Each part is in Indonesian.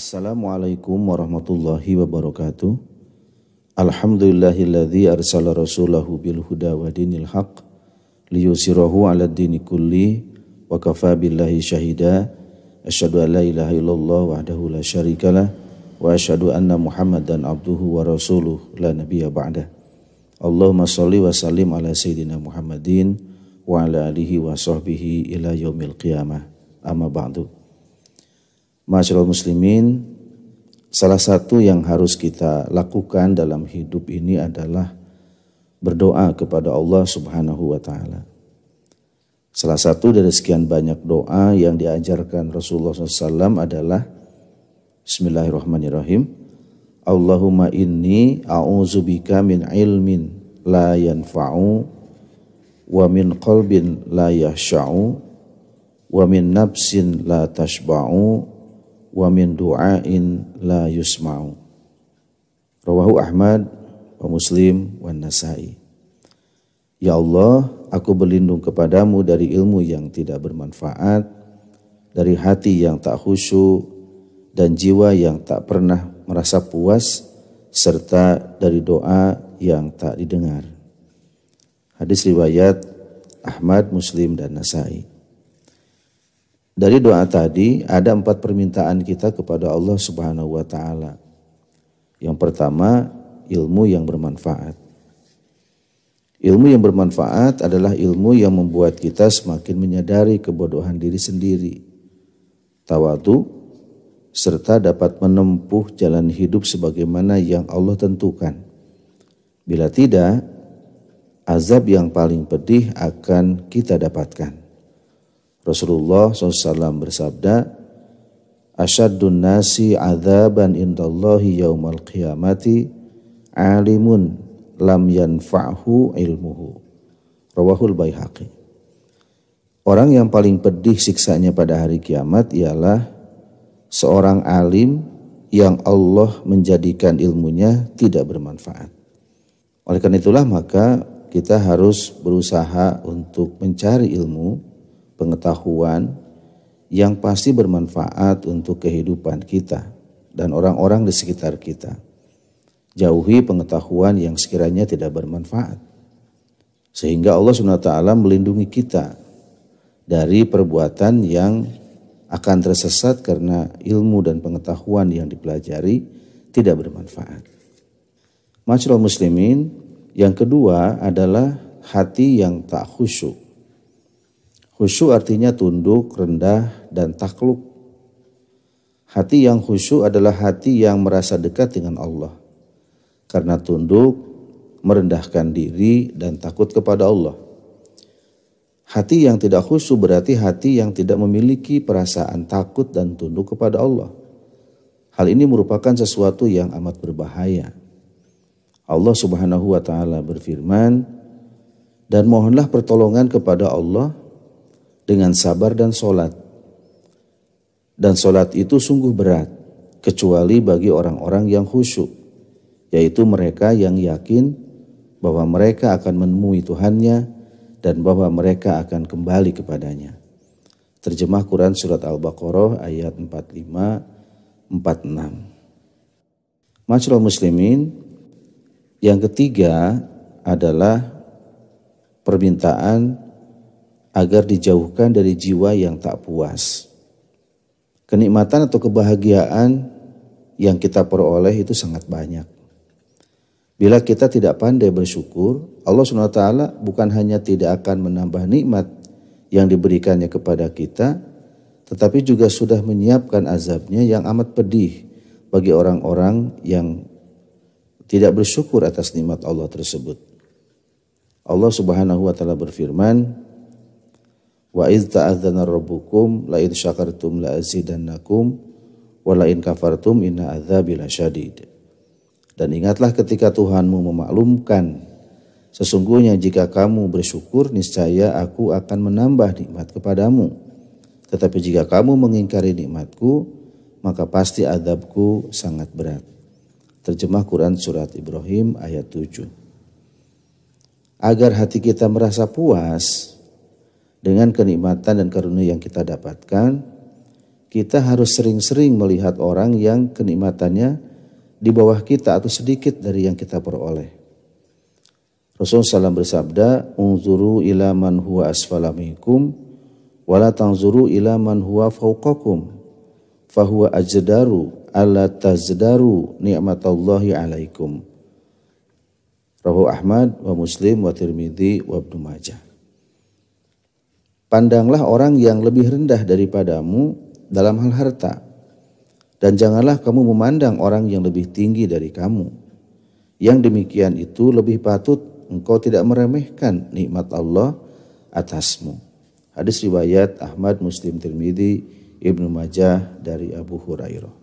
Assalamualaikum warahmatullahi wabarakatuh. Alhamdulillahilladzi arsala rasulahu bil huda wa dinil haq liyusirahu ala dini kulli wa kafa billahi syahida. Asyhadu an la ilaha illallah wahdahu la syarikalah wa asyhadu anna Muhammadan abduhu wa rasuluh la nabiyya ba'da. Allahumma shalli wa sallim ala sayyidina Muhammadin wa ala alihi wa sahbihi ila yaumil qiyamah. Amma ba'du. Masyarakat muslimin, salah satu yang harus kita lakukan dalam hidup ini adalah berdoa kepada Allah Subhanahu wa taala. Salah satu dari sekian banyak doa yang diajarkan Rasulullah SAW adalah Bismillahirrahmanirrahim. Allahumma inni auzubika min ilmin la yanfa'u wa min qalbin la yahsya'u wa min nafsin la tashba'u wa min du'ain la yusma'u. Rawahu Ahmad wa Muslim wa Nasai. Ya Allah, aku berlindung kepadamu dari ilmu yang tidak bermanfaat, dari hati yang tak khusyuk, dan jiwa yang tak pernah merasa puas, serta dari doa yang tak didengar. Hadis riwayat Ahmad, Muslim, dan Nasai. Dari doa tadi ada empat permintaan kita kepada Allah Subhanahu wa taala. Yang pertama, ilmu yang bermanfaat. Ilmu yang bermanfaat adalah ilmu yang membuat kita semakin menyadari kebodohan diri sendiri, tawadu, serta dapat menempuh jalan hidup sebagaimana yang Allah tentukan. Bila tidak, azab yang paling pedih akan kita dapatkan. Rasulullah SAW bersabda, Asyadun nasi azaban indallahi yaumal qiyamati alimun lam yanfa'hu ilmuhu. Rawahul Baihaqi. Orang yang paling pedih siksanya pada hari kiamat ialah seorang alim yang Allah menjadikan ilmunya tidak bermanfaat. Oleh karena itulah maka kita harus berusaha untuk mencari ilmu pengetahuan yang pasti bermanfaat untuk kehidupan kita dan orang-orang di sekitar kita. Jauhi pengetahuan yang sekiranya tidak bermanfaat. Sehingga Allah SWT melindungi kita dari perbuatan yang akan tersesat karena ilmu dan pengetahuan yang dipelajari tidak bermanfaat. Masyarakat muslimin, yang kedua adalah hati yang tak khusyuk. Khusyuk artinya tunduk, rendah, dan takluk. Hati yang khusyuk adalah hati yang merasa dekat dengan Allah. Karena tunduk, merendahkan diri, dan takut kepada Allah. Hati yang tidak khusyuk berarti hati yang tidak memiliki perasaan takut dan tunduk kepada Allah. Hal ini merupakan sesuatu yang amat berbahaya. Allah Subhanahu wa taala berfirman, "Dan mohonlah pertolongan kepada Allah dengan sabar dan solat. Dan solat itu sungguh berat, kecuali bagi orang-orang yang khusyuk, yaitu mereka yang yakin bahwa mereka akan menemui Tuhannya dan bahwa mereka akan kembali kepadanya. Terjemah Quran Surat Al-Baqarah ayat 45-46. Masyarakat muslimin, yang ketiga adalah permintaan agar dijauhkan dari jiwa yang tak puas. Kenikmatan atau kebahagiaan yang kita peroleh itu sangat banyak. Bila kita tidak pandai bersyukur, Allah SWT bukan hanya tidak akan menambah nikmat yang diberikannya kepada kita, tetapi juga sudah menyiapkan azabnya yang amat pedih bagi orang-orang yang tidak bersyukur atas nikmat Allah tersebut. Allah Subhanahu wa taala berfirman, Wa iz ta'adzana rabbukum la in syakartum la azidannakum wa la in kafartum inna adzabi lasyadid. Dan ingatlah ketika Tuhanmu memaklumkan sesungguhnya jika kamu bersyukur niscaya aku akan menambah nikmat kepadamu. Tetapi jika kamu mengingkari nikmatku maka pasti adabku sangat berat. Terjemah Quran Surat Ibrahim ayat 7. Agar hati kita merasa puas, dengan kenikmatan dan karunia yang kita dapatkan, kita harus sering-sering melihat orang yang kenikmatannya di bawah kita atau sedikit dari yang kita peroleh. Rasulullah SAW bersabda, "Unzuru ila man huwa asfalamikum wala tangzuru ila man huwa fauqakum, fahuwa ajdaru ala tazdaru ni'matallahi alaikum." Rahu Ahmad wa Muslim wa Tirmidzi wa Ibnu Majah pandanglah orang yang lebih rendah daripadamu dalam hal harta, dan janganlah kamu memandang orang yang lebih tinggi dari kamu. Yang demikian itu lebih patut engkau tidak meremehkan nikmat Allah atasmu. Hadis riwayat Ahmad Muslim Tirmidzi Ibnu Majah dari Abu Hurairah.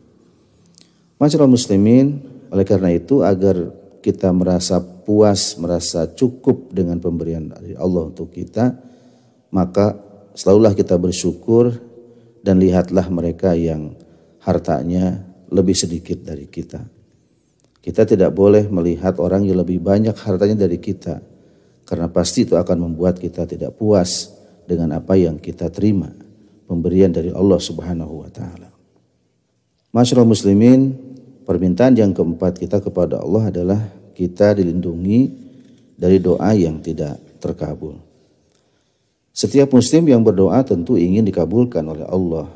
Masyarakat muslimin, oleh karena itu agar kita merasa puas, merasa cukup dengan pemberian dari Allah untuk kita, maka selalulah kita bersyukur dan lihatlah mereka yang hartanya lebih sedikit dari kita. Kita tidak boleh melihat orang yang lebih banyak hartanya dari kita karena pasti itu akan membuat kita tidak puas dengan apa yang kita terima pemberian dari Allah Subhanahu wa taala. Masyarakat muslimin, permintaan yang keempat kita kepada Allah adalah kita dilindungi dari doa yang tidak terkabul. Setiap muslim yang berdoa tentu ingin dikabulkan oleh Allah.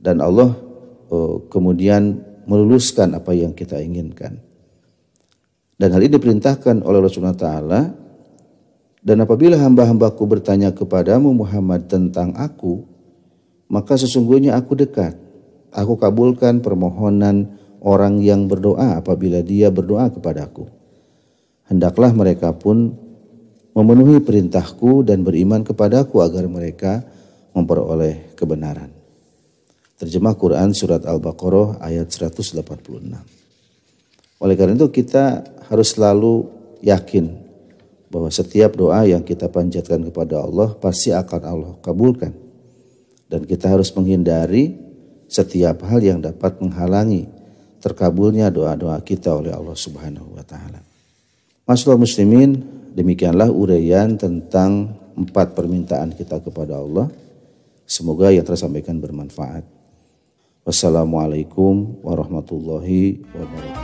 Dan Allah oh, kemudian meluluskan apa yang kita inginkan. Dan hal ini diperintahkan oleh Rasulullah Ta'ala. Dan apabila hamba-hambaku bertanya kepadamu Muhammad tentang aku, maka sesungguhnya aku dekat. Aku kabulkan permohonan orang yang berdoa apabila dia berdoa kepadaku. Hendaklah mereka pun memenuhi perintahku dan beriman kepadaku agar mereka memperoleh kebenaran. Terjemah Quran Surat Al-Baqarah ayat 186. Oleh karena itu kita harus selalu yakin bahwa setiap doa yang kita panjatkan kepada Allah pasti akan Allah kabulkan. Dan kita harus menghindari setiap hal yang dapat menghalangi terkabulnya doa-doa kita oleh Allah Subhanahu wa taala. Masalah muslimin Demikianlah uraian tentang empat permintaan kita kepada Allah. Semoga yang tersampaikan bermanfaat. Wassalamualaikum warahmatullahi wabarakatuh.